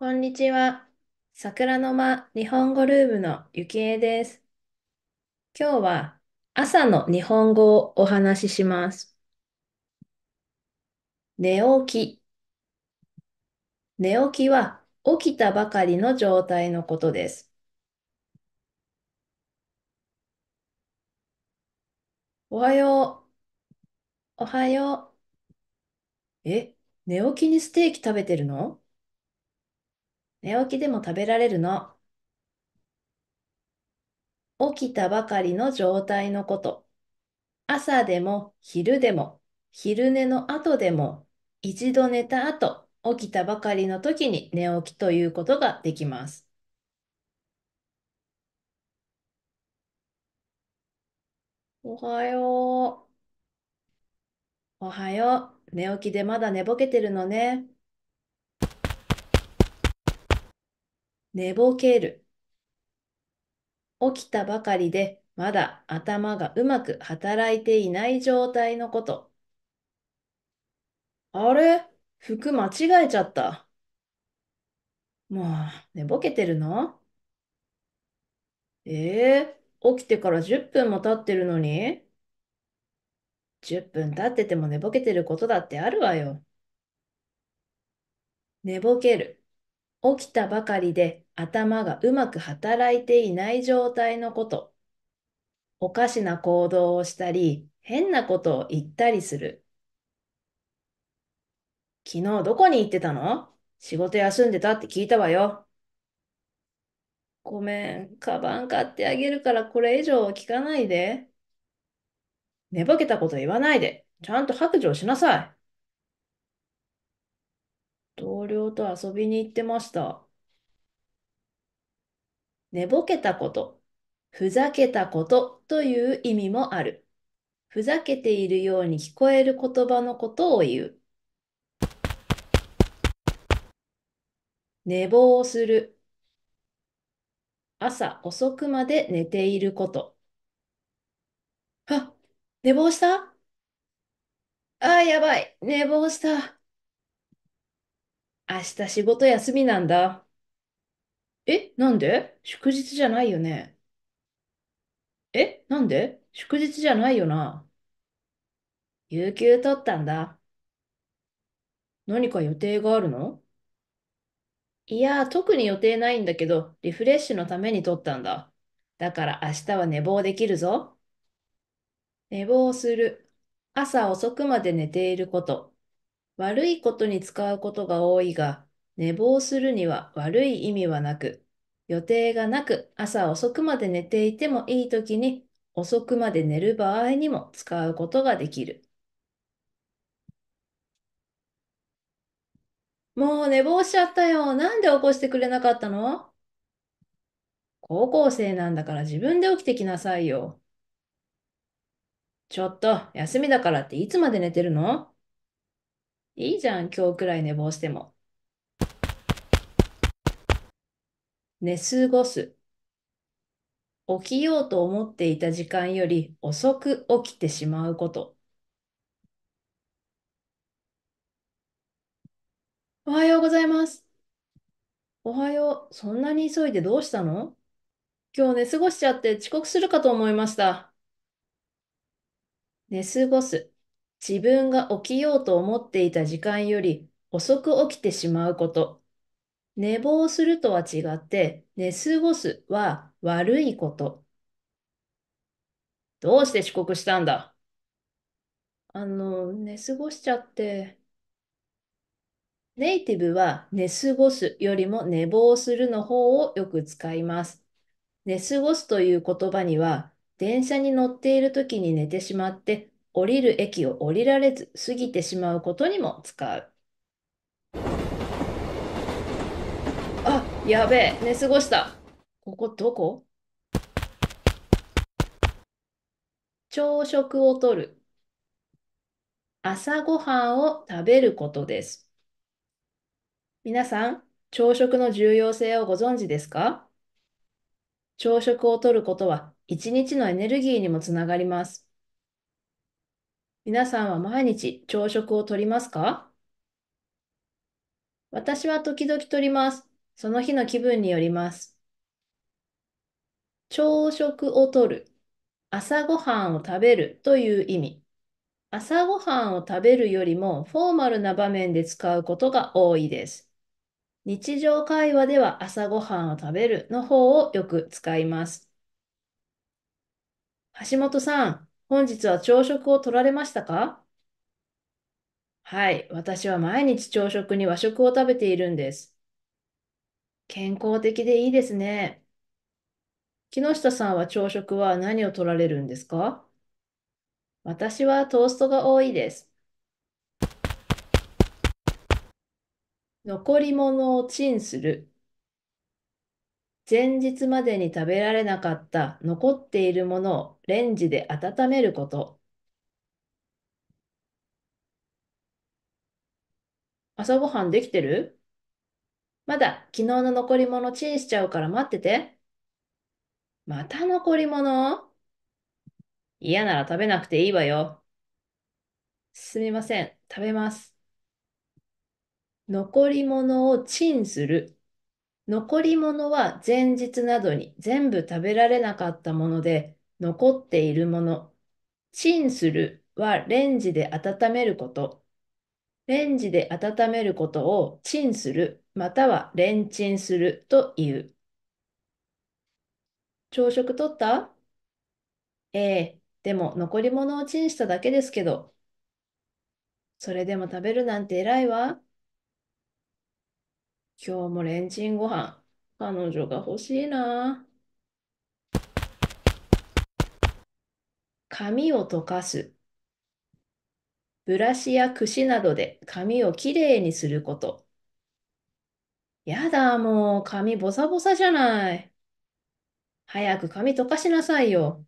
こんにちは。桜の間日本語ルームのゆきえです。今日は朝の日本語をお話しします。寝起き。寝起きは起きたばかりの状態のことです。おはよう。おはよう。え、寝起きにステーキ食べてるの寝起きでも食べられるの。起きたばかりの状態のこと。朝でも昼でも昼寝の後でも一度寝た後起きたばかりの時に寝起きということができます。おはよう。おはよう。寝起きでまだ寝ぼけてるのね。寝ぼける。起きたばかりでまだ頭がうまく働いていない状態のこと。あれ服間違えちゃった。もう、寝ぼけてるのえー、起きてから10分も経ってるのに ?10 分経ってても寝ぼけてることだってあるわよ。寝ぼける。起きたばかりで頭がうまく働いていない状態のこと。おかしな行動をしたり、変なことを言ったりする。昨日どこに行ってたの仕事休んでたって聞いたわよ。ごめん、カバン買ってあげるからこれ以上は聞かないで。寝ぼけたこと言わないで、ちゃんと白状しなさい。同僚と遊びに行ってました。寝ぼけたこと、ふざけたことという意味もある。ふざけているように聞こえる言葉のことを言う。寝坊する。朝遅くまで寝ていること。あ、寝坊したあやばい。寝坊した。明日仕事休みなんだ。え、なんで祝日じゃないよね。え、なんで祝日じゃないよな。有給取ったんだ。何か予定があるのいや特に予定ないんだけど、リフレッシュのために取ったんだ。だから明日は寝坊できるぞ。寝坊する。朝遅くまで寝ていること。悪いことに使うことが多いが、寝坊するには悪い意味はなく、予定がなく朝遅くまで寝ていてもいいときに、遅くまで寝る場合にも使うことができる。もう寝坊しちゃったよ。なんで起こしてくれなかったの高校生なんだから自分で起きてきなさいよ。ちょっと、休みだからっていつまで寝てるのいいじゃん、今日くらい寝坊しても。寝過ごす。起きようと思っていた時間より遅く起きてしまうこと。おはようございます。おはよう。そんなに急いでどうしたの今日寝過ごしちゃって遅刻するかと思いました。寝過ごす。自分が起きようと思っていた時間より遅く起きてしまうこと。寝坊するとは違って、寝過ごすは悪いこと。どうして遅刻したんだあの、寝過ごしちゃって。ネイティブは寝過ごすよりも寝坊するの方をよく使います。寝過ごすという言葉には、電車に乗っている時に寝てしまって降りる駅を降りられず過ぎてしまうことにも使う。あ、やべえ、寝過ごした。ここどこ朝食をとる。朝ごはんを食べることです。皆さん、朝食の重要性をご存知ですか朝食をとることは一日のエネルギーにもつながります。皆さんは毎日朝食をとりますか私は時々とります。その日の気分によります。朝食をとる。朝ごはんを食べるという意味。朝ごはんを食べるよりもフォーマルな場面で使うことが多いです。日常会話では朝ごはんを食べるの方をよく使います。橋本さん、本日は朝食を取られましたかはい、私は毎日朝食に和食を食べているんです。健康的でいいですね。木下さんは朝食は何を取られるんですか私はトーストが多いです。残り物をチンする。前日までに食べられなかった残っているものをレンジで温めること。朝ごはんできてるまだ昨日の残り物チンしちゃうから待ってて。また残り物嫌なら食べなくていいわよ。すみません、食べます。残り物をチンする。残り物は前日などに全部食べられなかったもので残っているもの。チンするはレンジで温めること。レンジで温めることをチンするまたはレンチンするという。朝食とったええ、でも残り物をチンしただけですけど。それでも食べるなんて偉いわ。今日もレンチンご飯、彼女が欲しいな。髪を溶かす。ブラシや櫛などで髪をきれいにすること。やだ、もう髪ボサボサじゃない。早く髪溶かしなさいよ。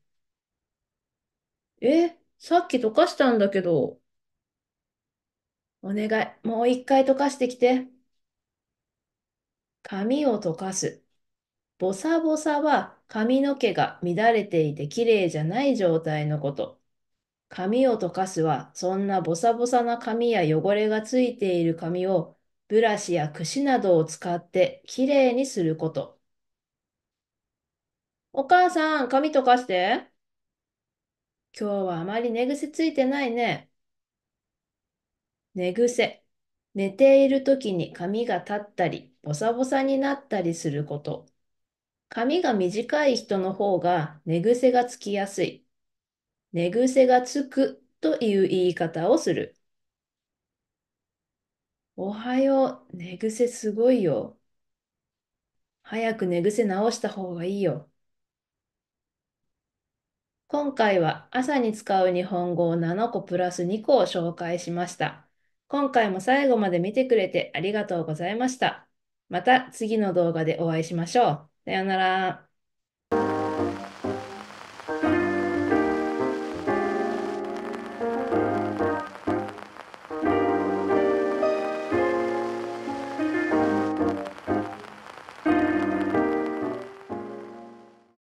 え、さっき溶かしたんだけど。お願い、もう一回溶かしてきて。髪を溶かす。ボサボサは髪の毛が乱れていて綺麗じゃない状態のこと。髪を溶かすは、そんなボサボサな髪や汚れがついている髪をブラシや櫛などを使って綺麗にすること。お母さん、髪溶かして。今日はあまり寝癖ついてないね。寝癖。寝ている時に髪が立ったり、ボサボサになったりすること。髪が短い人の方が寝癖がつきやすい。寝癖がつくという言い方をする。おはよう。寝癖すごいよ。早く寝癖直した方がいいよ。今回は朝に使う日本語を7個プラス2個を紹介しました。今回も最後まで見てくれてありがとうございました。また次の動画でお会いしましょう。さようなら。